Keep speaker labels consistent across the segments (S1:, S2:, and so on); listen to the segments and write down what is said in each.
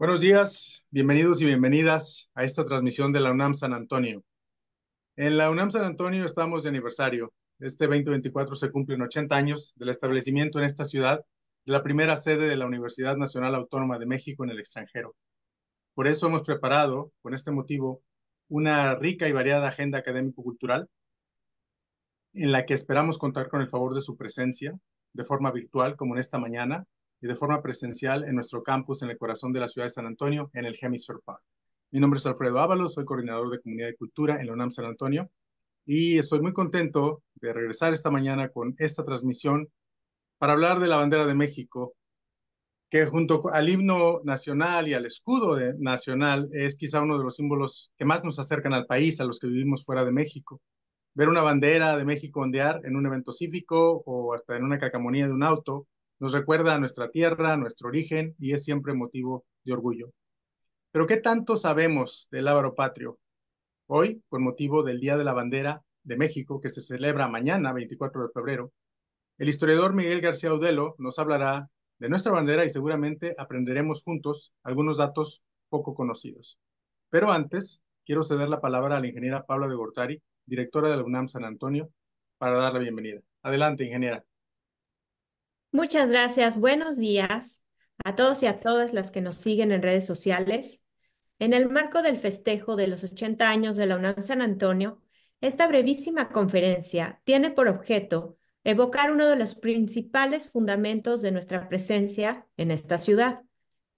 S1: Buenos días, bienvenidos y bienvenidas a esta transmisión de la UNAM San Antonio. En la UNAM San Antonio estamos de aniversario. Este 2024 se cumplen 80 años del establecimiento en esta ciudad de la primera sede de la Universidad Nacional Autónoma de México en el extranjero. Por eso hemos preparado, con este motivo, una rica y variada agenda académico-cultural en la que esperamos contar con el favor de su presencia, de forma virtual, como en esta mañana, y de forma presencial en nuestro campus en el corazón de la ciudad de San Antonio, en el Hemisphere Park. Mi nombre es Alfredo Ábalos, soy coordinador de Comunidad y Cultura en la UNAM San Antonio y estoy muy contento de regresar esta mañana con esta transmisión para hablar de la bandera de México, que junto al himno nacional y al escudo nacional es quizá uno de los símbolos que más nos acercan al país, a los que vivimos fuera de México. Ver una bandera de México ondear en un evento cívico o hasta en una cacamonía de un auto nos recuerda a nuestra tierra, a nuestro origen y es siempre motivo de orgullo. Pero ¿qué tanto sabemos del Ávaro Patrio? Hoy, con motivo del Día de la Bandera de México, que se celebra mañana, 24 de febrero, el historiador Miguel García Audelo nos hablará de nuestra bandera y seguramente aprenderemos juntos algunos datos poco conocidos. Pero antes, quiero ceder la palabra a la ingeniera Paula de Gortari, directora de la UNAM San Antonio, para dar la bienvenida. Adelante, ingeniera.
S2: Muchas gracias. Buenos días a todos y a todas las que nos siguen en redes sociales. En el marco del festejo de los 80 años de la Unión San Antonio, esta brevísima conferencia tiene por objeto evocar uno de los principales fundamentos de nuestra presencia en esta ciudad.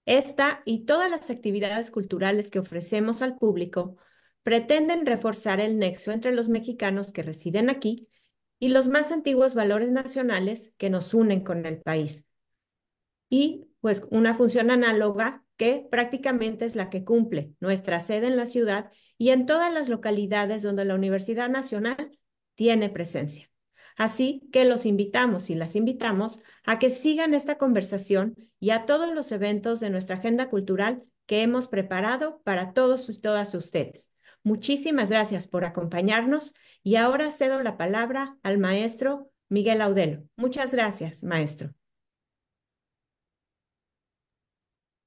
S2: Esta y todas las actividades culturales que ofrecemos al público pretenden reforzar el nexo entre los mexicanos que residen aquí y los más antiguos valores nacionales que nos unen con el país. Y pues una función análoga que prácticamente es la que cumple nuestra sede en la ciudad y en todas las localidades donde la Universidad Nacional tiene presencia. Así que los invitamos y las invitamos a que sigan esta conversación y a todos los eventos de nuestra agenda cultural que hemos preparado para todos y todas ustedes. Muchísimas gracias por acompañarnos y ahora cedo la palabra al maestro Miguel Audelo. Muchas gracias, maestro.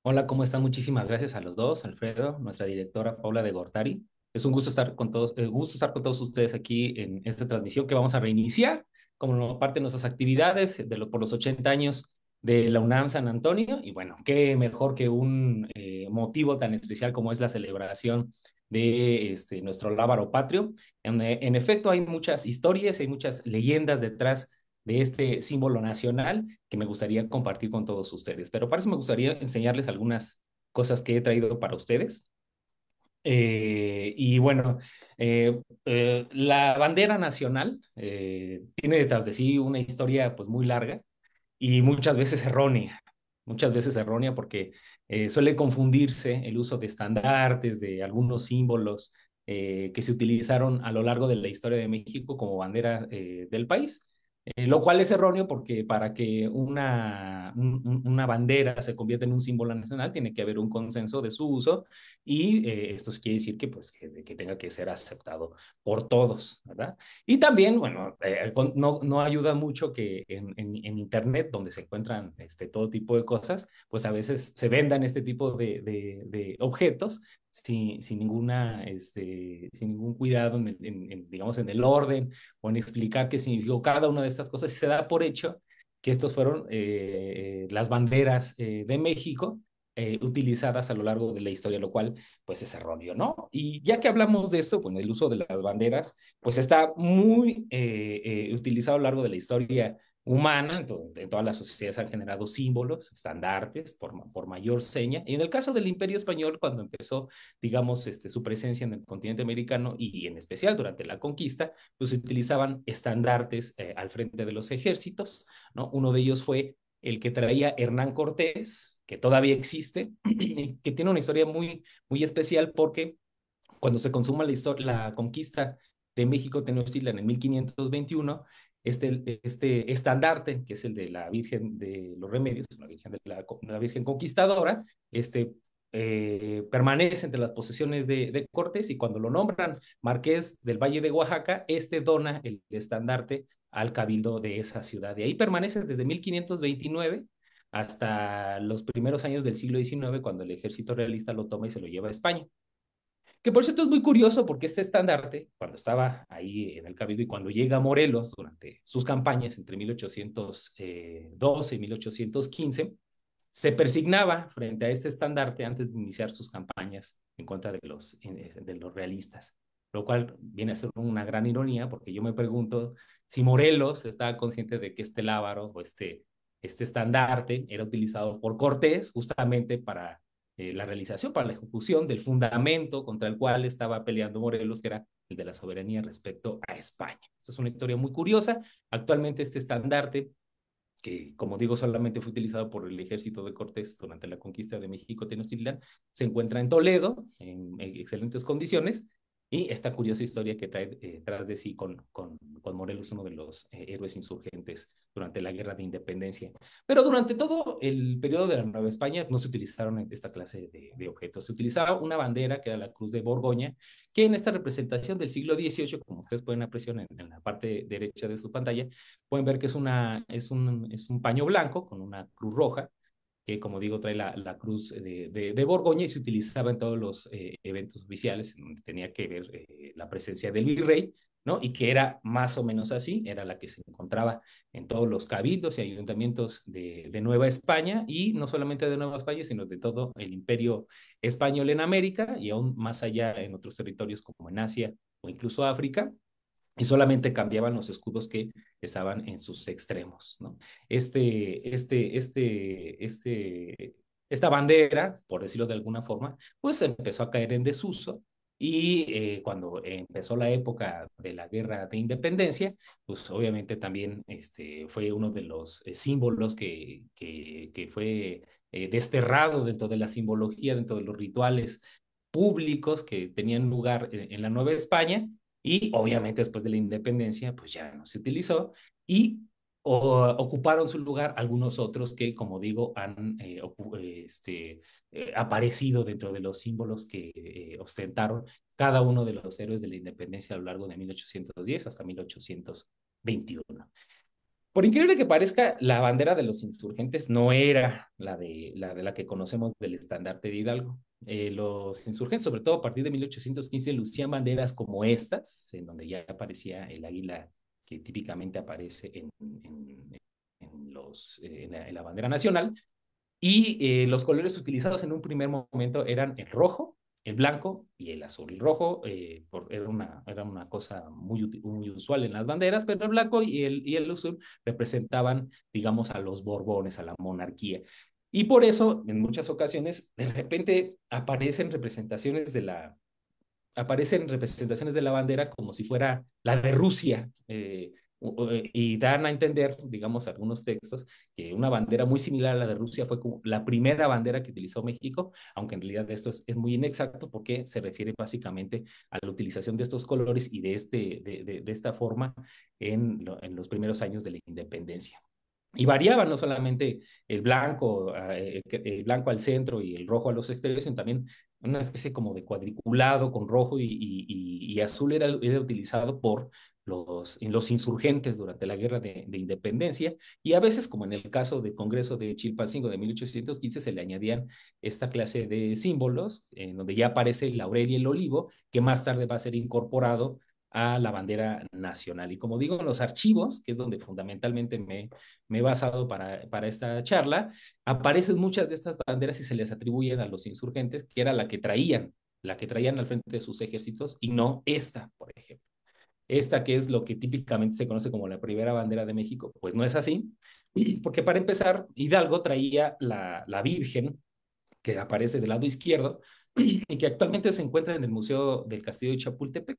S3: Hola, ¿cómo están? Muchísimas gracias a los dos, Alfredo, nuestra directora Paula de Gortari. Es un gusto estar con todos, eh, gusto estar con todos ustedes aquí en esta transmisión que vamos a reiniciar como parte de nuestras actividades por los 80 años de la UNAM San Antonio. Y bueno, qué mejor que un eh, motivo tan especial como es la celebración de este, nuestro lábaro patrio. En, efecto, hay muchas historias, hay muchas leyendas detrás de este símbolo nacional que me gustaría compartir con todos ustedes. Pero para eso me gustaría enseñarles algunas cosas que he traído para ustedes. Eh, y bueno, eh, la bandera nacional tiene detrás de sí una historia pues muy larga y muchas veces errónea, muchas veces errónea porque eh, suele confundirse el uso de estandartes, de algunos símbolos eh, que se utilizaron a lo largo de la historia de México como bandera eh, del país. Eh, lo cual es erróneo porque para que una, bandera se convierta en un símbolo nacional tiene que haber un consenso de su uso y eh, esto quiere decir que, pues, que, tenga que ser aceptado por todos, ¿verdad? Y también, bueno, eh, no, ayuda mucho que en, Internet, donde se encuentran este, todo tipo de cosas, pues a veces se vendan este tipo de, de, de objetos sin, sin ninguna, este, sin ningún cuidado, en, digamos, en el orden o en explicar qué significó cada una de estas cosas, se da por hecho que estos fueron eh, eh, las banderas eh, de México utilizadas a lo largo de la historia, lo cual pues es erróneo, ¿no? Y ya que hablamos de esto, el uso de las banderas pues está muy utilizado a lo largo de la historia humana, en todas las sociedades han generado símbolos, estandartes, por, por mayor seña. Y en el caso del Imperio Español, cuando empezó, digamos, este, su presencia en el continente americano y en especial durante la conquista, pues utilizaban estandartes eh, al frente de los ejércitos, ¿no? Uno de ellos fue el que traía Hernán Cortés, que todavía existe, y que tiene una historia muy, muy especial porque cuando se consuma la, la conquista de México Tenochtitlan en 1521, este, este, estandarte, que es el de la Virgen de los Remedios, la Virgen, Virgen Conquistadora, este, eh, permanece entre las posesiones de, cortes y cuando lo nombran marqués del Valle de Oaxaca, este dona el estandarte al cabildo de esa ciudad. Y ahí permanece desde 1529 hasta los primeros años del siglo XIX, cuando el ejército realista lo toma y se lo lleva a España que por cierto es muy curioso porque este estandarte, cuando estaba ahí en el Cabildo y cuando llega Morelos durante sus campañas entre 1812 eh, y 1815, se persignaba frente a este estandarte antes de iniciar sus campañas en contra de los, eh, de los realistas, lo cual viene a ser una gran ironía porque yo me pregunto si Morelos estaba consciente de que este lábaro o este, este estandarte era utilizado por Cortés justamente para eh, la realización, para la ejecución del fundamento contra el cual estaba peleando Morelos, que era el de la soberanía respecto a España. Esta es una historia muy curiosa. Actualmente este estandarte, que como digo solamente fue utilizado por el ejército de Cortés durante la conquista de México Tenochtitlán, se encuentra en Toledo en excelentes condiciones y esta curiosa historia que trae eh, tras de sí con, con, Morelos, uno de los eh, héroes insurgentes durante la Guerra de Independencia. Pero durante todo el periodo de la Nueva España no se utilizaron esta clase de, objetos. Se utilizaba una bandera que era la Cruz de Borgoña, que en esta representación del siglo XVIII, como ustedes pueden apreciar en, la parte derecha de su pantalla, pueden ver que es, una, es, un, es un paño blanco con una cruz roja que como digo trae la, cruz de, Borgoña y se utilizaba en todos los eh, eventos oficiales, donde tenía que ver eh, la presencia del virrey, ¿no? Y que era más o menos así, era la que se encontraba en todos los cabildos y ayuntamientos de, de, Nueva España, y no solamente de Nueva España, sino de todo el imperio español en América y aún más allá en otros territorios como en Asia o incluso África y solamente cambiaban los escudos que estaban en sus extremos. ¿no? Este, este, este, este, esta bandera, por decirlo de alguna forma, pues empezó a caer en desuso y eh, cuando empezó la época de la guerra de independencia, pues obviamente también este, fue uno de los eh, símbolos que, que, que fue eh, desterrado dentro de la simbología, dentro de los rituales públicos que tenían lugar en la Nueva España y obviamente después de la independencia pues ya no se utilizó y ocuparon su lugar algunos otros que, como digo, han eh, eh, este, eh, aparecido dentro de los símbolos que ostentaron cada uno de los héroes de la independencia a lo largo de 1810 hasta 1821. Por increíble que parezca, la bandera de los insurgentes no era la de la, de la que conocemos del estandarte de Hidalgo. Eh, los insurgentes, sobre todo a partir de 1815, lucían banderas como estas, en donde ya aparecía el águila que típicamente aparece en, en, los, eh, en la, bandera nacional. Y eh, los colores utilizados en un primer momento eran el rojo, el blanco y el azul. El rojo era, una, era una cosa muy, muy usual en las banderas, pero el blanco y el, y el azul representaban, digamos, a los borbones, a la monarquía. Y por eso, en muchas ocasiones, de repente aparecen representaciones de la, aparecen representaciones de la bandera como si fuera la de Rusia. Eh, eh, y dan a entender, digamos, algunos textos, que una bandera muy similar a la de Rusia fue la primera bandera que utilizó México, aunque en realidad esto es, es muy inexacto porque se refiere básicamente a la utilización de estos colores y de, este, de, de, esta forma en, en los primeros años de la independencia. Y variaban no solamente el blanco, ah, eh, el blanco al centro y el rojo a los exteriores, sino también una especie como de cuadriculado con rojo y, azul era, utilizado por los, los insurgentes durante la guerra de, de, independencia y a veces, como en el caso del Congreso de Chilpancingo de 1815, se le añadían esta clase de símbolos en donde ya aparece el laurel y el olivo, que más tarde va a ser incorporado a la bandera nacional. Y como digo, en los archivos, que es donde fundamentalmente me, he basado para, esta charla, aparecen muchas de estas banderas y se les atribuyen a los insurgentes, que era la que traían, la que traían al frente de sus ejércitos, y no esta, por ejemplo. Esta que es lo que típicamente se conoce como la primera bandera de México, pues no es así, porque para empezar, Hidalgo traía la, la Virgen, que aparece del lado izquierdo, y que actualmente se encuentra en el Museo del Castillo de Chapultepec,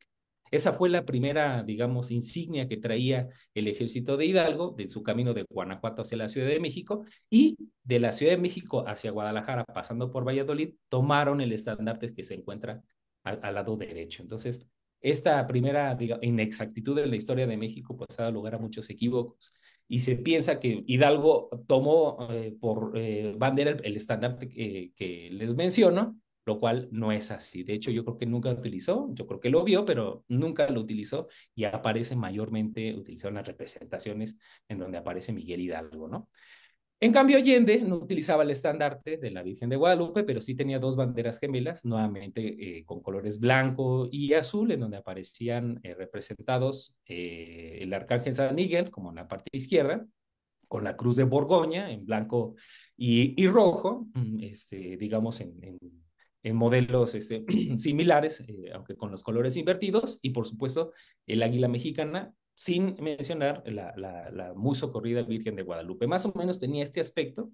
S3: esa fue la primera, digamos, insignia que traía el ejército de Hidalgo de su camino de Guanajuato hacia la Ciudad de México y de la Ciudad de México hacia Guadalajara, pasando por Valladolid, tomaron el estandarte que se encuentra al, lado derecho. Entonces, esta primera digamos, inexactitud en la historia de México pues ha dado lugar a muchos equívocos y se piensa que Hidalgo tomó eh, por eh, bandera el, estandarte que les menciono lo cual no es así. De hecho, yo creo que nunca utilizó, yo creo que lo vio, pero nunca lo utilizó y aparece mayormente utilizado en las representaciones en donde aparece Miguel Hidalgo, ¿no? En cambio, Allende no utilizaba el estandarte de la Virgen de Guadalupe, pero sí tenía dos banderas gemelas, nuevamente eh, con colores blanco y azul, en donde aparecían eh, representados eh, el arcángel San Miguel, como en la parte izquierda, con la cruz de Borgoña en blanco y, rojo, mm, este, digamos en, en modelos este, similares, eh, aunque con los colores invertidos, y por supuesto el águila mexicana, sin mencionar la, muy socorrida Virgen de Guadalupe. Más o menos tenía este aspecto,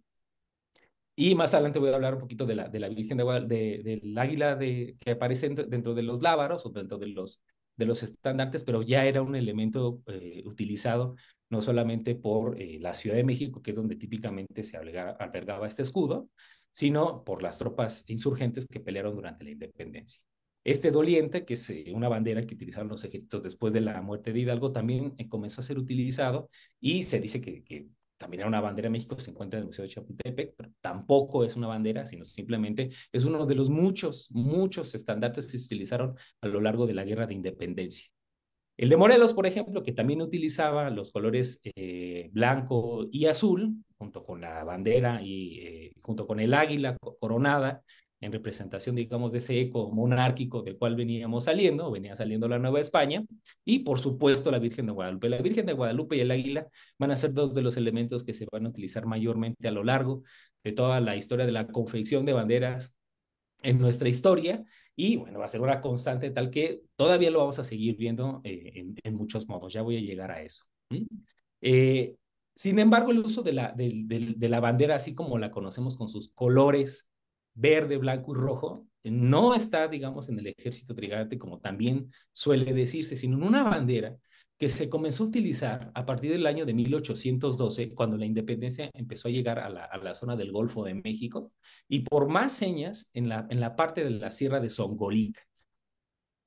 S3: y más adelante voy a hablar un poquito de la, de la Virgen de Guadalupe, del águila de, que aparece dentro, de los lábaros o dentro de los, de los estandartes, pero ya era un elemento eh, utilizado no solamente por eh, la Ciudad de México, que es donde típicamente se albergaba este escudo, sino por las tropas insurgentes que pelearon durante la independencia. Este doliente, que es eh, una bandera que utilizaron los ejércitos después de la muerte de Hidalgo, también eh, comenzó a ser utilizado y se dice que, también era una bandera de México, se encuentra en el Museo de Chapultepec, pero tampoco es una bandera, sino simplemente es uno de los muchos, muchos estandartes que se utilizaron a lo largo de la Guerra de Independencia. El de Morelos, por ejemplo, que también utilizaba los colores eh, blanco y azul, junto con la bandera y eh, junto con el águila coronada, en representación, digamos, de ese eco monárquico del cual veníamos saliendo, venía saliendo la Nueva España, y por supuesto la Virgen de Guadalupe. La Virgen de Guadalupe y el águila van a ser dos de los elementos que se van a utilizar mayormente a lo largo de toda la historia de la confección de banderas en nuestra historia, y bueno, va a ser una constante tal que todavía lo vamos a seguir viendo eh, en, muchos modos, ya voy a llegar a eso. Eh, sin embargo, el uso de la, la bandera, así como la conocemos con sus colores verde, blanco y rojo, no está, digamos, en el ejército trigante, como también suele decirse, sino en una bandera que se comenzó a utilizar a partir del año de 1812, cuando la independencia empezó a llegar a la, a la zona del Golfo de México, y por más señas en la, en la parte de la sierra de Songolica.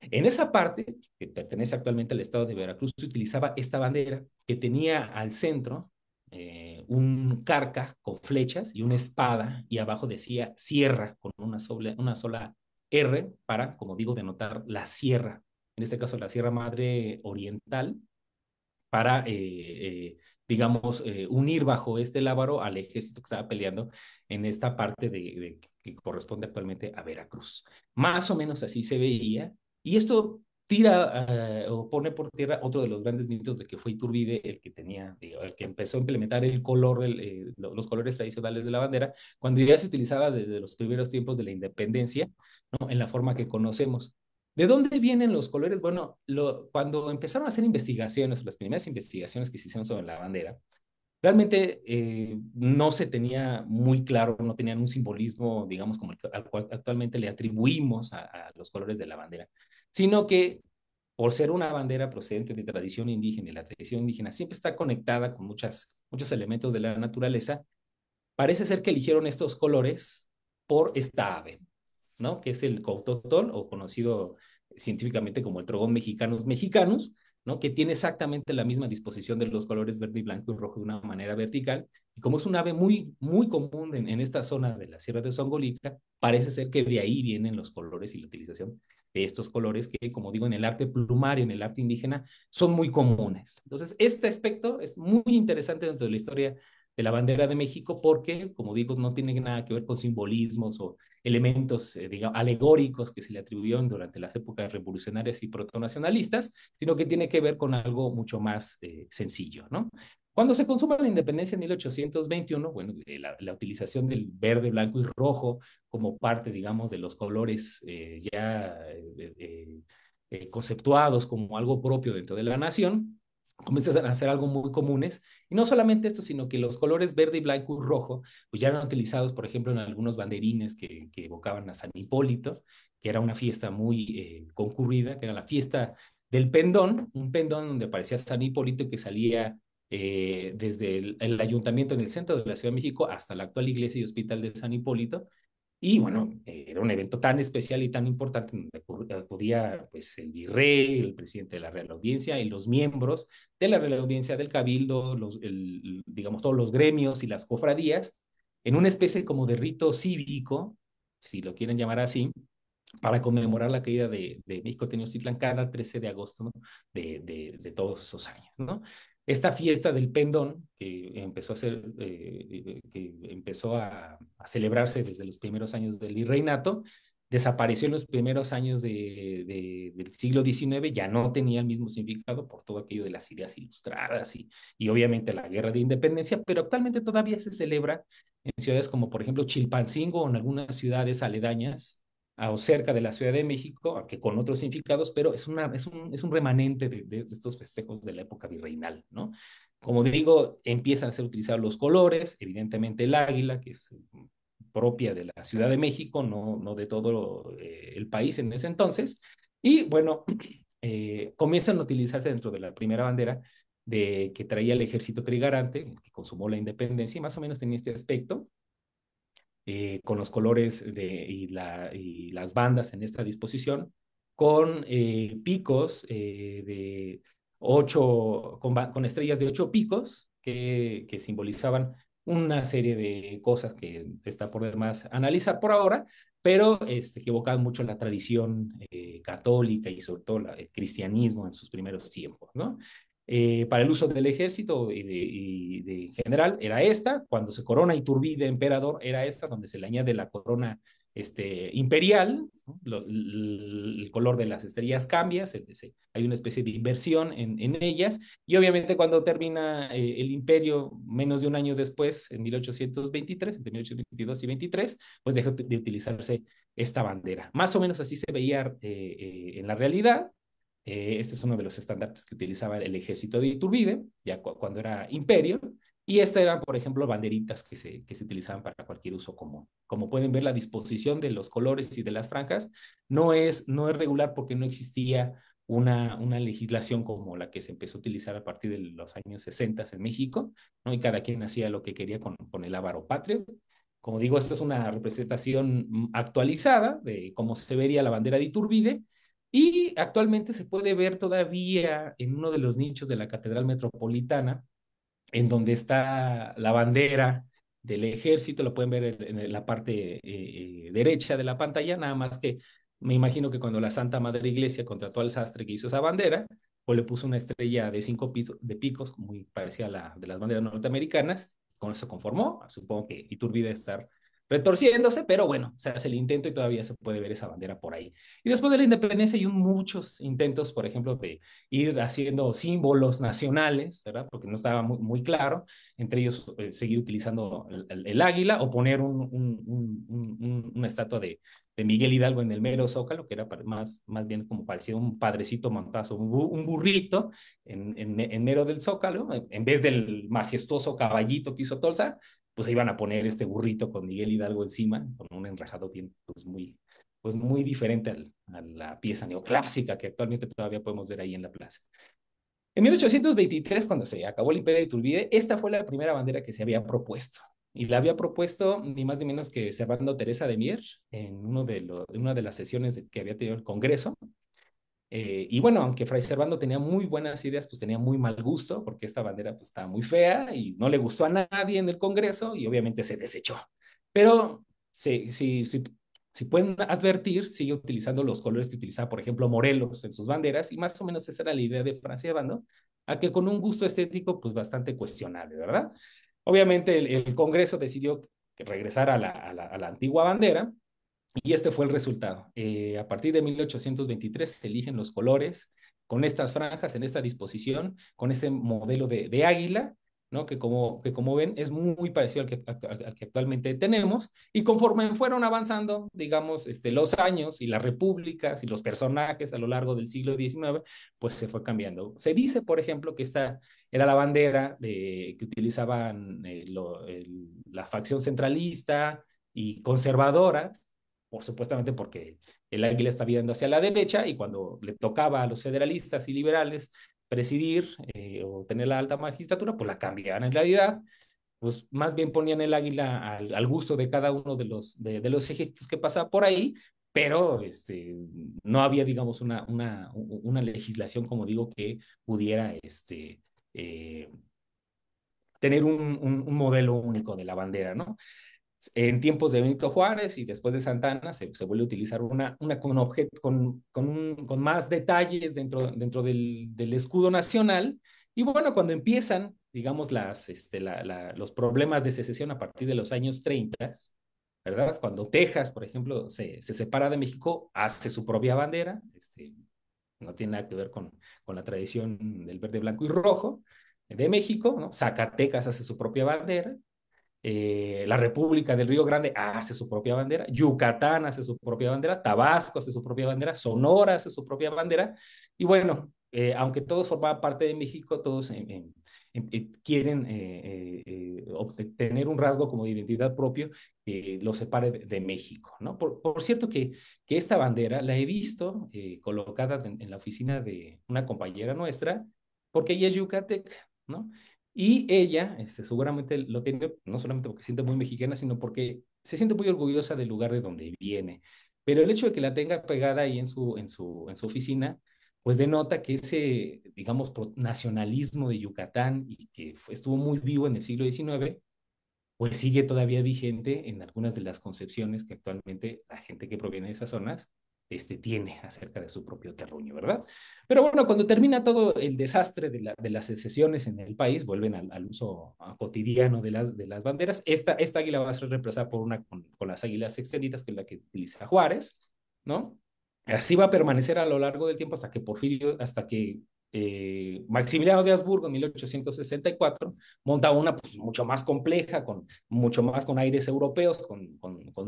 S3: En esa parte, que pertenece actualmente al estado de Veracruz, se utilizaba esta bandera que tenía al centro eh, un carca con flechas y una espada y abajo decía sierra con una sola, una sola R para, como digo, denotar la sierra, en este caso la Sierra Madre Oriental, para, eh, eh, digamos, unir bajo este lábaro al ejército que estaba peleando en esta parte que corresponde actualmente a Veracruz. Más o menos así se veía. Y esto tira eh, o pone por tierra otro de los grandes mitos de que fue Iturbide el que tenía, el que empezó a implementar el color, eh, los colores tradicionales de la bandera, cuando ya se utilizaba desde los primeros tiempos de la independencia, en la forma que conocemos. ¿De dónde vienen los colores? Bueno, lo, cuando empezaron a hacer investigaciones, las primeras investigaciones que se hicieron sobre la bandera, realmente eh, no se tenía muy claro, no tenían un simbolismo, digamos, como el al cual actualmente le atribuimos a los colores de la bandera sino que por ser una bandera procedente de tradición indígena y la tradición indígena siempre está conectada con muchas, muchos elementos de la naturaleza, parece ser que eligieron estos colores por esta ave, ¿no? Que es el cototol o conocido científicamente como el trogón mexicanos mexicanos, ¿no? Que tiene exactamente la misma disposición de los colores verde y blanco y rojo de una manera vertical. Y como es un ave muy, muy común en, esta zona de la Sierra de Zongolica, parece ser que de ahí vienen los colores y la utilización de estos colores que, como digo, en el arte plumario, en el arte indígena, son muy comunes. Entonces, este aspecto es muy interesante dentro de la historia de la bandera de México porque, como digo, no tiene nada que ver con simbolismos o elementos eh, alegóricos que se le atribuyeron durante las épocas revolucionarias y protonacionalistas, sino que tiene que ver con algo mucho más eh, sencillo, ¿no? Cuando se consuma la independencia en 1821, bueno, eh, la, utilización del verde, blanco y rojo como parte, digamos, de los colores ya conceptuados como algo propio dentro de la nación, comienzan a ser algo muy comunes. Y no solamente esto, sino que los colores verde, y blanco y rojo, pues ya eran utilizados, por ejemplo, en algunos banderines que, evocaban a San Hipólito, que era una fiesta muy eh, concurrida, que era la fiesta del pendón, un pendón donde aparecía San Hipólito que salía eh, desde el, ayuntamiento en el centro de la Ciudad de México hasta la actual iglesia y hospital de San Hipólito, y bueno, era un evento tan especial y tan importante donde acudía pues, el virrey, el presidente de la Real Audiencia y los miembros de la Real Audiencia del Cabildo, los, digamos todos los gremios y las cofradías, en una especie como de rito cívico, si lo quieren llamar así, para conmemorar la caída de, de México Tenochtitlán cada 13 de agosto de, de, todos esos años. ¿no? esta fiesta del pendón, que empezó eh, eh, a, celebrarse desde los primeros años del virreinato, desapareció en los primeros años del siglo XIX, ya no tenía el mismo significado por todo aquello de las ideas ilustradas y obviamente la guerra de independencia, pero actualmente todavía se celebra en ciudades como por ejemplo Chilpancingo o en algunas ciudades aledañas o cerca de la Ciudad de México, que con otros significados, pero es, una, es, un, remanente de, estos festejos de la época virreinal, ¿no? Como digo, empiezan a ser utilizados los colores, evidentemente el águila, que es propia de la Ciudad de México, no, no de todo eh, el país en ese entonces, y bueno, eh, comienzan a utilizarse dentro de la primera bandera de, que traía el ejército trigarante, que consumó la independencia, y más o menos tenía este aspecto, eh, con los colores y, las bandas en esta disposición, con eh, picos eh, de ocho, con, estrellas de ocho picos que, que simbolizaban una serie de cosas que está por demás analizar por ahora, pero este, equivocaban mucho la tradición católica y sobre todo el cristianismo en sus primeros tiempos, ¿no? Eh, para el uso del ejército y de, general era esta, cuando se corona Iturbide emperador era esta, donde se le añade la corona este, imperial, el color de las estrellas cambia, hay una especie de inversión en, ellas, y obviamente cuando termina eh, el imperio, menos de un año después, en 1823, entre 1822 y 23, pues deja de utilizarse esta bandera. Más o menos así se veía eh, en la realidad, eh, este es uno de los estándares que utilizaba el ejército de Iturbide, ya cuando era imperio, y estas eran, por ejemplo, banderitas que se, utilizaban para cualquier uso común. Como pueden ver, la disposición de los colores y de las franjas no es, regular porque no existía una, legislación como la que se empezó a utilizar a partir de los años 60 en México, ¿no? y cada quien hacía lo que quería con, con el avaro patrio. Como digo, esta es una representación mm, actualizada de cómo se vería la bandera de Iturbide, y actualmente se puede ver todavía en uno de los nichos de la Catedral Metropolitana, en donde está la bandera del ejército, lo pueden ver en la parte eh, eh, derecha de la pantalla, nada más que me imagino que cuando la Santa Madre Iglesia contrató al sastre que hizo esa bandera, o le puso una estrella de cinco picos, muy parecida a la de las banderas norteamericanas, con eso conformó, supongo que Iturbide estar retorciéndose, pero bueno, se hace el intento y todavía se puede ver esa bandera por ahí. Y después de la independencia hay muchos intentos, por ejemplo, de ir haciendo símbolos nacionales, ¿verdad? Porque no estaba muy, claro, entre ellos eh, seguir utilizando el, águila o poner una estatua de, Miguel Hidalgo en el mero zócalo, que era más, más bien como parecía un padrecito montazo, un, burrito en, en, en, mero del zócalo, en vez del majestuoso caballito que hizo Tolsa, pues iban a poner este burrito con Miguel Hidalgo encima, con un enrajado bien, pues muy, pues muy diferente a la pieza neoclásica que actualmente todavía podemos ver ahí en la plaza. En 1823, cuando se acabó el imperio de Iturbide, esta fue la primera bandera que se había propuesto. Y la había propuesto ni más ni menos que Servando Teresa de Mier en uno de una de las sesiones que había tenido el Congreso, eh, y bueno, aunque Fray Servando tenía muy buenas ideas, pues tenía muy mal gusto, porque esta bandera pues estaba muy fea y no le gustó a nadie en el Congreso y obviamente se desechó. Pero si, si, si, pueden advertir, sigue utilizando los colores que utilizaba, por ejemplo, Morelos en sus banderas y más o menos esa era la idea de Fray Servando, a que con un gusto estético pues bastante cuestionable, ¿verdad? Obviamente el, Congreso decidió regresar a la antigua bandera y este fue el resultado. Eh, a partir de 1823 se eligen los colores con estas franjas, en esta disposición, con ese modelo de, águila, ¿no? que, como, que como ven es muy, parecido al que, que, actualmente tenemos. Y conforme fueron avanzando, digamos, este, los años y las repúblicas y los personajes a lo largo del siglo XIX, pues se fue cambiando. Se dice, por ejemplo, que esta era la bandera de, que utilizaban eh, la facción centralista y conservadora por supuestamente porque el águila está viendo hacia la derecha y cuando le tocaba a los federalistas y liberales presidir eh, o tener la alta magistratura, pues la cambiaban en realidad. Pues más bien ponían el águila al, gusto de cada uno de los, de, los ejércitos que pasaba por ahí, pero este, no había, digamos, una, una, legislación, como digo, que pudiera este, eh, tener un, modelo único de la bandera, ¿no? en tiempos de Benito Juárez y después de Santana se, se vuelve a utilizar una, una con, objeto, con, con, con, más detalles dentro, dentro del, del, escudo nacional. Y bueno, cuando empiezan, digamos, las, este, la, los problemas de secesión a partir de los años 30, ¿verdad? Cuando Texas, por ejemplo, se, se separa de México, hace su propia bandera, este, no tiene nada que ver con, con la tradición del verde, blanco y rojo de México, ¿no? Zacatecas hace su propia bandera, eh, la República del Río Grande hace su propia bandera, Yucatán hace su propia bandera, Tabasco hace su propia bandera, Sonora hace su propia bandera, y bueno, eh, aunque todos formaban parte de México, todos eh, quieren obtener un rasgo como de identidad propio que los separe de, México, ¿no? Por, cierto que, que esta bandera la he visto colocada en, en la oficina de una compañera nuestra, porque ella es yucateca, ¿no? Y ella, este, seguramente lo tiene, no solamente porque siente muy mexicana, sino porque se siente muy orgullosa del lugar de donde viene. Pero el hecho de que la tenga pegada ahí en su, en su, en su oficina, pues denota que ese, digamos, nacionalismo de Yucatán y que estuvo muy vivo en el siglo XIX, pues sigue todavía vigente en algunas de las concepciones que actualmente la gente que proviene de esas zonas este, tiene acerca de su propio terruño, ¿verdad? Pero bueno, cuando termina todo el desastre de, las secesiones en el país, vuelven al, uso ah, cotidiano de, de las banderas, esta, esta, águila va a ser reemplazada por una con, las águilas extendidas, que es la que utiliza Juárez, ¿no? Así va a permanecer a lo largo del tiempo hasta que Porfirio, hasta que eh, Maximiliano de Habsburgo en 1864 monta una pues, mucho más compleja, con mucho más con aires europeos, con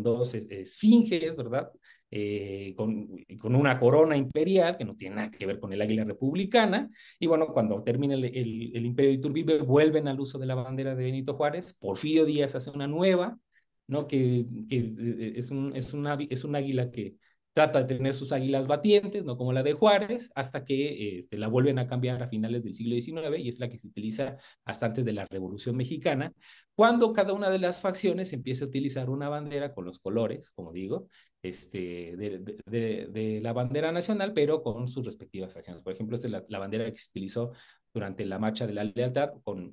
S3: dos eh, esfinges, ¿verdad? Eh, con, con, una corona imperial que no tiene nada que ver con el águila republicana. Y bueno, cuando termina el, el, imperio de Iturbide, vuelven al uso de la bandera de Benito Juárez. Porfirio Díaz hace una nueva, ¿no? que, que eh, es, un, es un águila que, trata de tener sus águilas batientes, no como la de Juárez, hasta que este, la vuelven a cambiar a finales del siglo XIX y es la que se utiliza hasta antes de la Revolución Mexicana, cuando cada una de las facciones empieza a utilizar una bandera con los colores, como digo, este, de, la bandera nacional, pero con sus respectivas facciones. Por ejemplo, esta es la, bandera que se utilizó durante la Marcha de la Lealtad con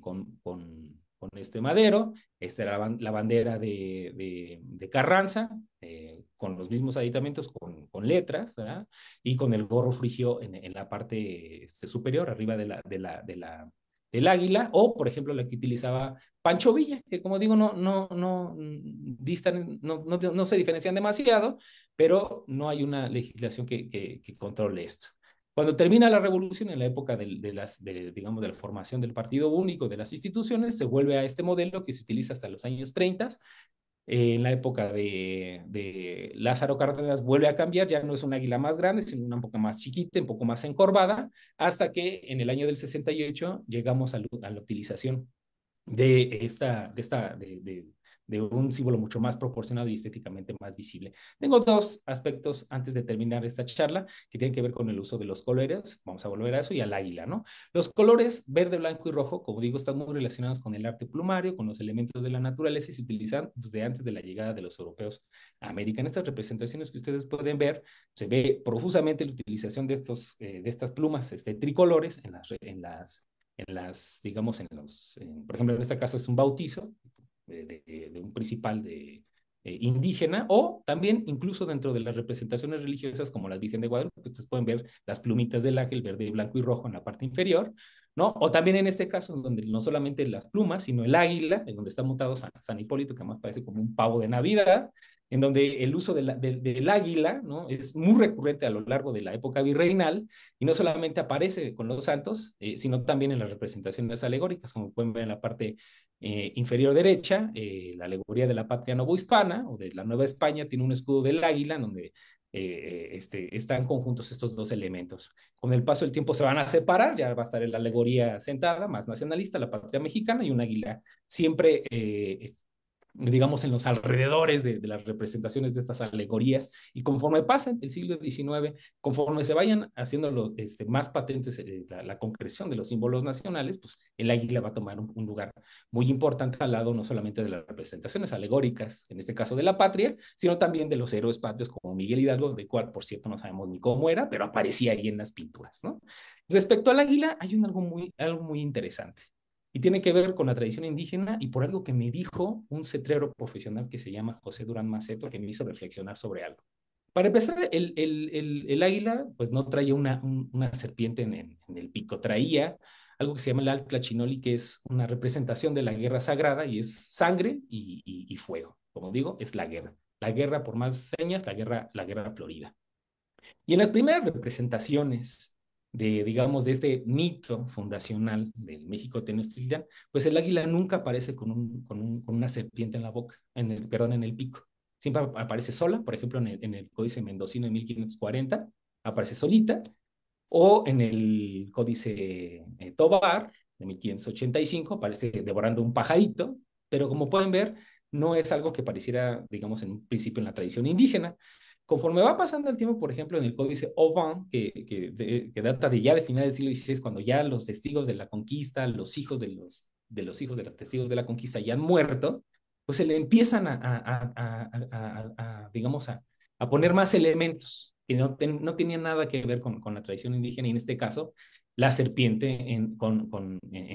S3: con este Madero, esta era la, bandera de, Carranza, eh, con los mismos aditamentos, con, letras, y con el gorro frigio en, la parte este, superior, arriba de de del águila, o por ejemplo la que utilizaba Pancho Villa, que como digo, no, no, no, distan, se diferencian demasiado, pero no hay una legislación que controle esto. Cuando termina la revolución, en la época de, las, digamos, de la formación del partido único, de las instituciones, se vuelve a este modelo que se utiliza hasta los años 30. Eh, en la época de, Lázaro Cárdenas vuelve a cambiar, ya no es un águila más grande, sino una un poco más chiquita, un poco más encorvada, hasta que en el año del 68 llegamos a la utilización de esta, de, esta de, un símbolo mucho más proporcionado y estéticamente más visible. Tengo dos aspectos antes de terminar esta charla que tienen que ver con el uso de los colores. Vamos a volver a eso y al águila, ¿no? Los colores verde, blanco y rojo, como digo, están muy relacionados con el arte plumario, con los elementos de la naturaleza y se utilizan desde pues, antes de la llegada de los europeos a América. En estas representaciones que ustedes pueden ver, se ve profusamente la utilización de, estos, eh, de estas plumas este, tricolores en las, en las en las, digamos, en los, por ejemplo, en este caso es un bautizo de, un principal de, eh, indígena o también incluso dentro de las representaciones religiosas como la Virgen de Guadalupe, ustedes pueden ver las plumitas del ángel verde, blanco y rojo en la parte inferior, ¿no? O también en este caso, donde no solamente las plumas, sino el águila, en donde está mutado San, San Hipólito, que además parece como un pavo de Navidad, en donde el uso del águila ¿no? es muy recurrente a lo largo de la época virreinal y no solamente aparece con los santos, eh, sino también en las representaciones alegóricas, como pueden ver en la parte eh, inferior derecha, eh, la alegoría de la patria novohispana o de la Nueva España tiene un escudo del águila donde este, están conjuntos estos dos elementos. Con el paso del tiempo se van a separar, ya va a estar en la alegoría sentada, más nacionalista, la patria mexicana y un águila siempre digamos, en los alrededores de, las representaciones de estas alegorías. Y conforme pasen el siglo XIX, conforme se vayan haciendo este, más patentes eh, la, concreción de los símbolos nacionales, pues el águila va a tomar un, lugar muy importante al lado no solamente de las representaciones alegóricas, en este caso de la patria, sino también de los héroes patrios como Miguel Hidalgo, de cual, por cierto, no sabemos ni cómo era, pero aparecía ahí en las pinturas, ¿no? Respecto al águila, hay algo, algo muy interesante. Y tiene que ver con la tradición indígena y por algo que me dijo un cetrero profesional que se llama José Durán Maceto, que me hizo reflexionar sobre algo. Para empezar, el, águila pues no traía una, una serpiente en, el pico, traía algo que se llama el chinoli que es una representación de la guerra sagrada y es sangre y, fuego. Como digo, es la guerra. La guerra por más señas, la guerra, la guerra florida. Y en las primeras representaciones de, digamos, de este mito fundacional del México Tenochtitlán, pues el águila nunca aparece con, un, con, una serpiente en la boca, en el, perdón, en el pico. Siempre aparece sola, por ejemplo, en el, Códice Mendocino de 1540, aparece solita, o en el Códice eh, Tobar de 1585, aparece devorando un pajarito, pero como pueden ver, no es algo que pareciera, digamos, en un principio en la tradición indígena. Conforme va pasando el tiempo, por ejemplo, en el códice Oban, que, data de ya de finales del siglo XVI, cuando ya los testigos de la conquista, los hijos de los, hijos de los testigos de la conquista ya han muerto, pues se le empiezan a, digamos, a, poner más elementos que no, no tenían nada que ver con, la tradición indígena y en este caso la serpiente en,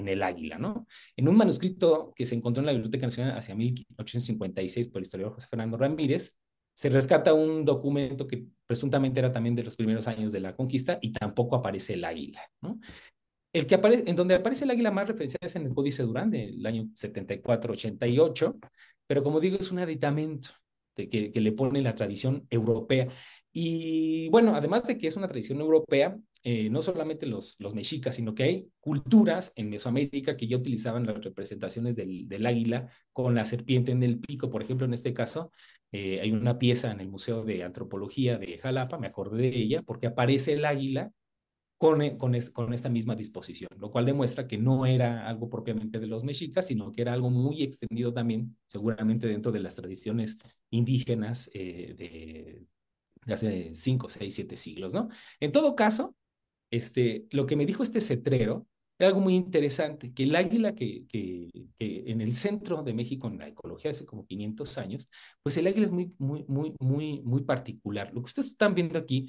S3: el águila, ¿no? En un manuscrito que se encontró en la Biblioteca Nacional hacia 1856 por el historiador José Fernando Ramírez, se rescata un documento que presuntamente era también de los primeros años de la conquista y tampoco aparece el águila, ¿no? El que aparece, en donde aparece el águila más referenciada es en el Códice Durán del año 74-88, pero como digo, es un aditamento que, le pone la tradición europea. Y bueno, además de que es una tradición europea, eh, no solamente los, los mexicas, sino que hay culturas en Mesoamérica que ya utilizaban las representaciones del, del, águila con la serpiente en el pico, por ejemplo, en este caso, eh, hay una pieza en el Museo de Antropología de Jalapa, me acordé de ella, porque aparece el águila con, e, con, esta misma disposición, lo cual demuestra que no era algo propiamente de los mexicas, sino que era algo muy extendido también, seguramente dentro de las tradiciones indígenas eh, de, hace cinco, seis, siete siglos, ¿no? En todo caso, este, lo que me dijo este cetrero algo muy interesante, que el águila que, que, en el centro de México, en la ecología hace como 500 años, pues el águila es muy, muy, muy, muy, muy particular. Lo que ustedes están viendo aquí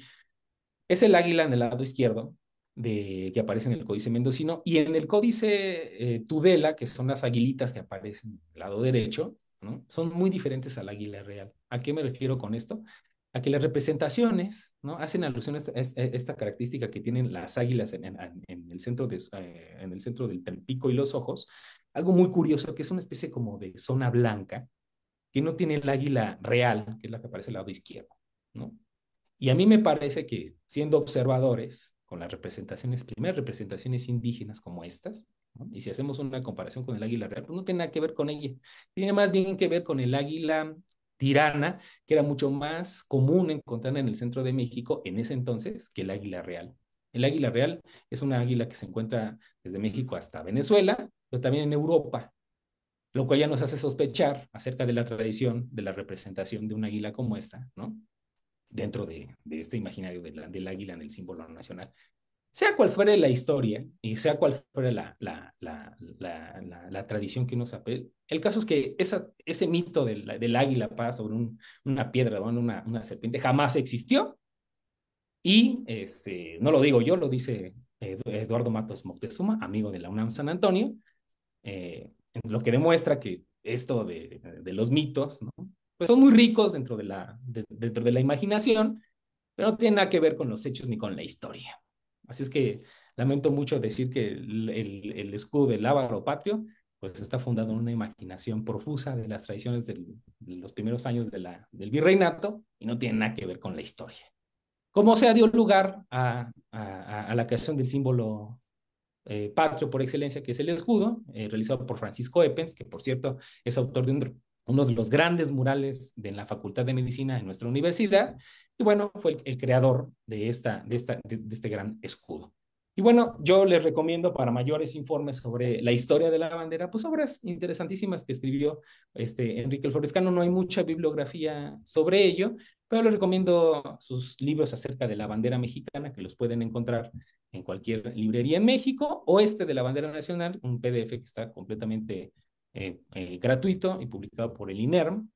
S3: es el águila en el lado izquierdo, de, que aparece en el Códice Mendocino, y en el Códice eh, Tudela, que son las aguilitas que aparecen en el lado derecho, ¿no? son muy diferentes al águila real. ¿A qué me refiero con esto? a que las representaciones ¿no? hacen alusión a esta, e, característica que tienen las águilas en, eh, el centro del, pico y los ojos, algo muy curioso que es una especie como de zona blanca que no tiene el águila real, que es la que aparece al lado izquierdo. Y a mí me parece que siendo observadores, con las representaciones, primeras representaciones indígenas como estas, y si hacemos una comparación con el águila real, pues no tiene nada que ver con ella, tiene más bien que ver con el águila tirana, que era mucho más común encontrar en el centro de México en ese entonces que el águila real. El águila real es una águila que se encuentra desde México hasta Venezuela, pero también en Europa, lo cual ya nos hace sospechar acerca de la tradición de la representación de un águila como esta, ¿no? Dentro de, este imaginario del águila en el símbolo nacional sea cual fuera la historia y sea cual fuera la, la, tradición que uno sabe, el caso es que ese mito del, del águila paz sobre una piedra, o una, serpiente, jamás existió. Y este, no lo digo yo, lo dice Eduardo Matos Moctezuma, amigo de la UNAM San Antonio, eh, lo que demuestra que esto de, los mitos ¿no? pues son muy ricos dentro de, la, dentro de la imaginación, pero no tiene nada que ver con los hechos ni con la historia. Así es que lamento mucho decir que el, escudo del Ávaro Patrio pues está fundado en una imaginación profusa de las tradiciones de los primeros años del virreinato y no tiene nada que ver con la historia. Como sea, dio lugar a, la creación del símbolo eh, patrio por excelencia, que es el escudo, eh, realizado por Francisco Eppens, que por cierto es autor de un uno de los grandes murales de la Facultad de Medicina en nuestra universidad, y bueno, fue el, creador de, esta, de, de, este gran escudo. Y bueno, yo les recomiendo para mayores informes sobre la historia de la bandera, pues obras interesantísimas que escribió este Enrique el Florescano. No hay mucha bibliografía sobre ello, pero les recomiendo sus libros acerca de la bandera mexicana, que los pueden encontrar en cualquier librería en México, o este de la bandera nacional, un PDF que está completamente eh, eh, gratuito y publicado por el INERM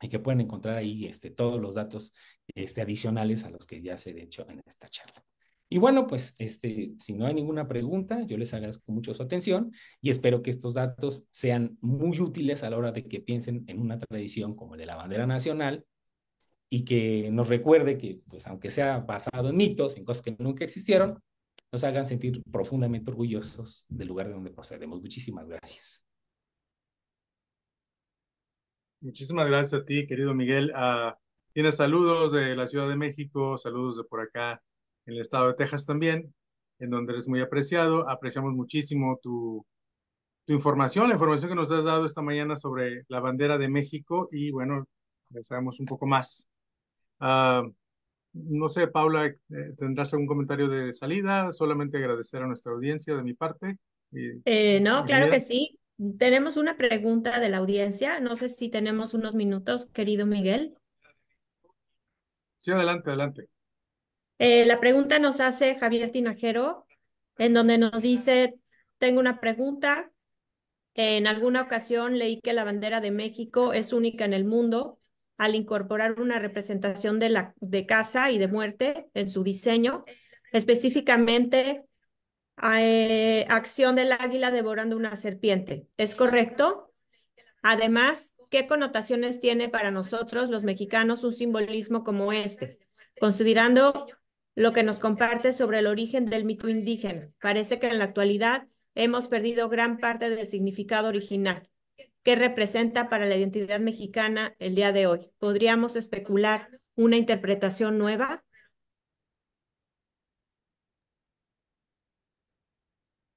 S3: y que pueden encontrar ahí este, todos los datos este, adicionales a los que ya se han hecho en esta charla. Y bueno, pues este, si no hay ninguna pregunta, yo les agradezco mucho su atención y espero que estos datos sean muy útiles a la hora de que piensen en una tradición como la de la bandera nacional y que nos recuerde que, pues aunque sea basado en mitos, en cosas que nunca existieron, nos hagan sentir profundamente orgullosos del lugar de
S1: donde procedemos. Muchísimas gracias. Muchísimas gracias a ti, querido Miguel. Ah, tienes saludos de la Ciudad de México, saludos de por acá en el estado de Texas también, en donde eres muy apreciado. Apreciamos muchísimo tu, información, la información que nos has dado esta mañana sobre la bandera de México y bueno, sabemos un poco más. Ah, no sé, Paula, eh, ¿tendrás algún comentario de salida? Solamente agradecer a nuestra audiencia de mi parte.
S2: Eh, no, claro que sí. Tenemos una pregunta de la audiencia. No sé si tenemos unos minutos, querido Miguel.
S1: Sí, adelante, adelante.
S2: Eh, la pregunta nos hace Javier Tinajero, en donde nos dice, tengo una pregunta. En alguna ocasión leí que la bandera de México es única en el mundo al incorporar una representación de, la, de casa y de muerte en su diseño. Específicamente, eh, acción del águila devorando una serpiente. ¿Es correcto? Además, ¿qué connotaciones tiene para nosotros los mexicanos un simbolismo como este? Considerando lo que nos comparte sobre el origen del mito indígena, parece que en la actualidad hemos perdido gran parte del significado original. ¿Qué representa para la identidad mexicana el día de hoy? ¿Podríamos especular una interpretación nueva?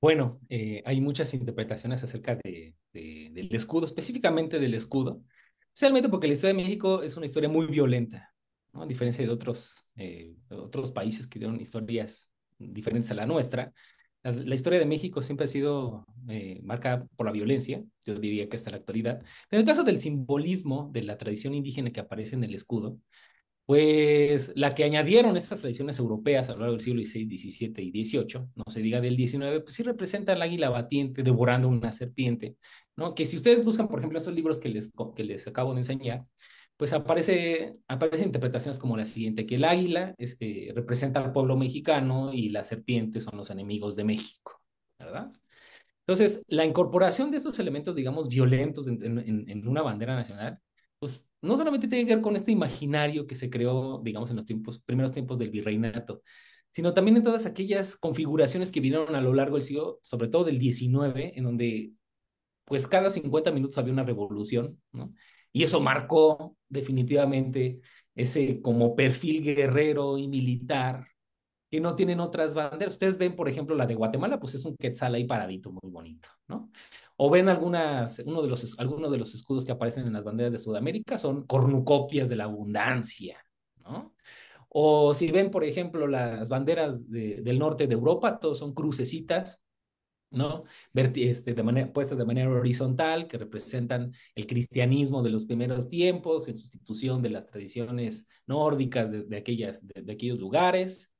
S3: Bueno, eh, hay muchas interpretaciones acerca de, del escudo, específicamente del escudo, especialmente porque la historia de México es una historia muy violenta, a diferencia de otros, eh, otros países que dieron historias diferentes a la nuestra. La, historia de México siempre ha sido eh, marcada por la violencia, yo diría que hasta la actualidad. En el caso del simbolismo de la tradición indígena que aparece en el escudo, pues la que añadieron estas tradiciones europeas a lo largo del siglo XVI, XVII y XVIII, no se diga del XIX, pues sí representa al águila batiente devorando una serpiente, ¿no? Que si ustedes buscan, por ejemplo, esos libros que les, que les acabo de enseñar, pues aparece, aparecen interpretaciones como la siguiente, que el águila este, representa al pueblo mexicano y las serpientes son los enemigos de México, ¿verdad? Entonces, la incorporación de estos elementos, digamos, violentos en una bandera nacional, pues no solamente tiene que ver con este imaginario que se creó, digamos, en los primeros tiempos del virreinato, sino también en todas aquellas configuraciones que vinieron a lo largo del siglo, sobre todo del 19, en donde pues cada 50 minutos había una revolución, ¿no? Y eso marcó definitivamente ese como perfil guerrero y militar que no tienen otras banderas. Ustedes ven, por ejemplo, la de Guatemala, pues es un quetzal ahí paradito, muy bonito, ¿no? o ven algunas, uno de los, algunos de los escudos que aparecen en las banderas de Sudamérica son cornucopias de la abundancia, ¿no? O si ven, por ejemplo, las banderas del norte de Europa, todos son crucecitas, ¿no? Este, de manera, puestas de manera horizontal, que representan el cristianismo de los primeros tiempos, en sustitución de las tradiciones nórdicas de, aquellas, de, aquellos lugares.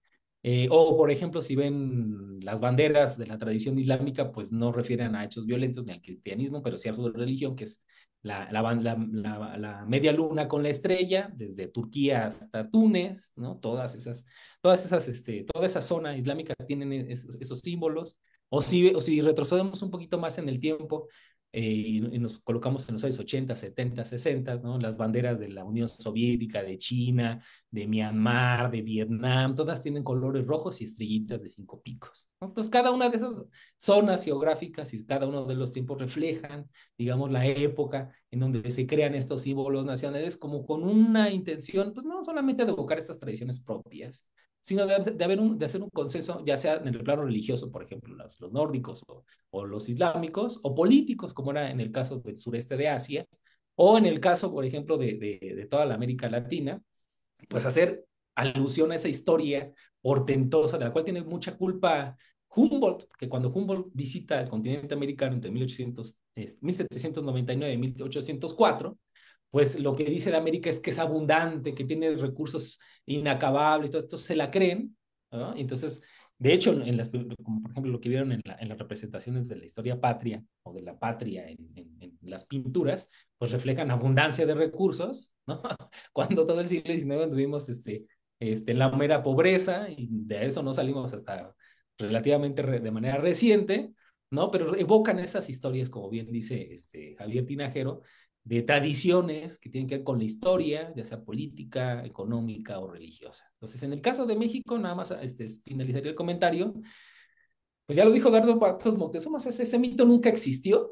S3: Eh, o, por ejemplo, si ven las banderas de la tradición islámica, pues no refieren a hechos violentos ni al cristianismo, pero sí a su religión, que es la, la, la, media luna con la estrella, desde Turquía hasta Túnez, ¿no? Todas esas, todas esas, este, toda esa zona islámica tienen esos, esos símbolos. O si, o si retrocedemos un poquito más en el tiempo, y, nos colocamos en los años 80, 70, 60, ¿no? Las banderas de la Unión Soviética, de China, de Myanmar, de Vietnam, todas tienen colores rojos y estrellitas de cinco picos. ¿no? Pues cada una de esas zonas geográficas y cada uno de los tiempos reflejan, digamos, la época en donde se crean estos símbolos nacionales como con una intención, pues no solamente de evocar estas tradiciones propias, sino de, de, haber un, de hacer un consenso, ya sea en el plano religioso, por ejemplo, los, nórdicos o, los islámicos, o políticos, como era en el caso del sureste de Asia, o en el caso, por ejemplo, de, de, toda la América Latina, pues hacer alusión a esa historia portentosa, de la cual tiene mucha culpa Humboldt, que cuando Humboldt visita el continente americano entre 1800, 1799 y 1804, pues lo que dice la América es que es abundante, que tiene recursos inacabables, y todo esto se la creen, Entonces, de hecho, en las, como por ejemplo lo que vieron en, las representaciones de la historia patria o de la patria en, las pinturas, pues reflejan abundancia de recursos, ¿no? Cuando todo el siglo XIX tuvimos este, este, la mera pobreza y de eso no salimos hasta relativamente de manera reciente, ¿no? Pero evocan esas historias, como bien dice este Javier Tinajero, de tradiciones que tienen que ver con la historia, ya sea política, económica o religiosa. Entonces, en el caso de México, nada más este, finalizaría el comentario. Pues ya lo dijo Dardo Patos Moctezuma, ese, mito nunca existió.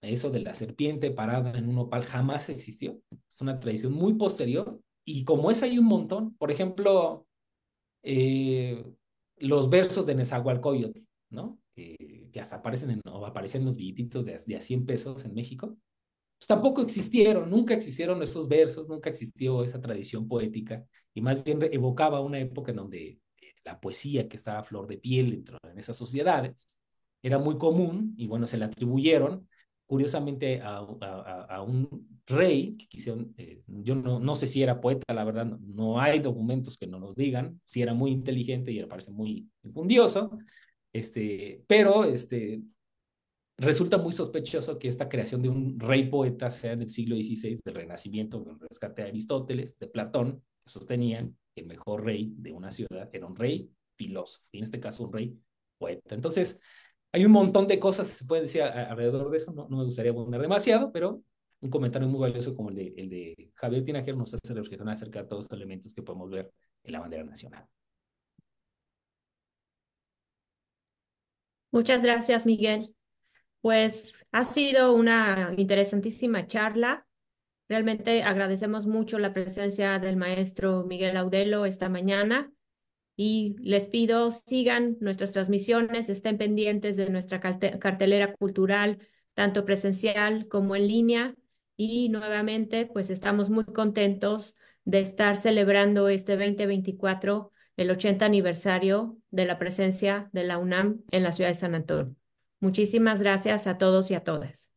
S3: Eso de la serpiente parada en un opal jamás existió. Es una tradición muy posterior. Y como es, hay un montón. Por ejemplo, eh, los versos de Nezahualcóyotl, ¿no? que hasta aparecen en, aparecen los billetitos de, de a 100 pesos en México pues tampoco existieron, nunca existieron esos versos, nunca existió esa tradición poética y más bien evocaba una época en donde eh, la poesía que estaba a flor de piel dentro de esas sociedades era muy común y bueno, se la atribuyeron curiosamente a, un rey que eh, yo no, no sé si era poeta, la verdad, no, hay documentos que no nos digan, si era muy inteligente y era, parece muy infundioso, este, pero este, resulta muy sospechoso que esta creación de un rey poeta sea del siglo XVI, del Renacimiento, del rescate de Aristóteles, de Platón, que sostenían que el mejor rey de una ciudad era un rey filósofo, y en este caso un rey poeta. Entonces, hay un montón de cosas que se pueden decir alrededor de eso, no, me gustaría poner demasiado, pero un comentario muy valioso como el de, el de Javier Tinajero nos hace reflexionar acerca de todos los elementos que podemos ver en la bandera nacional.
S2: Muchas gracias, Miguel. Pues ha sido una interesantísima charla. Realmente agradecemos mucho la presencia del maestro Miguel Audelo esta mañana y les pido sigan nuestras transmisiones, estén pendientes de nuestra cartelera cultural, tanto presencial como en línea. Y nuevamente, pues estamos muy contentos de estar celebrando este 2024, el 80 aniversario de la presencia de la UNAM en la ciudad de San Antonio. Muchísimas gracias a todos y a todas.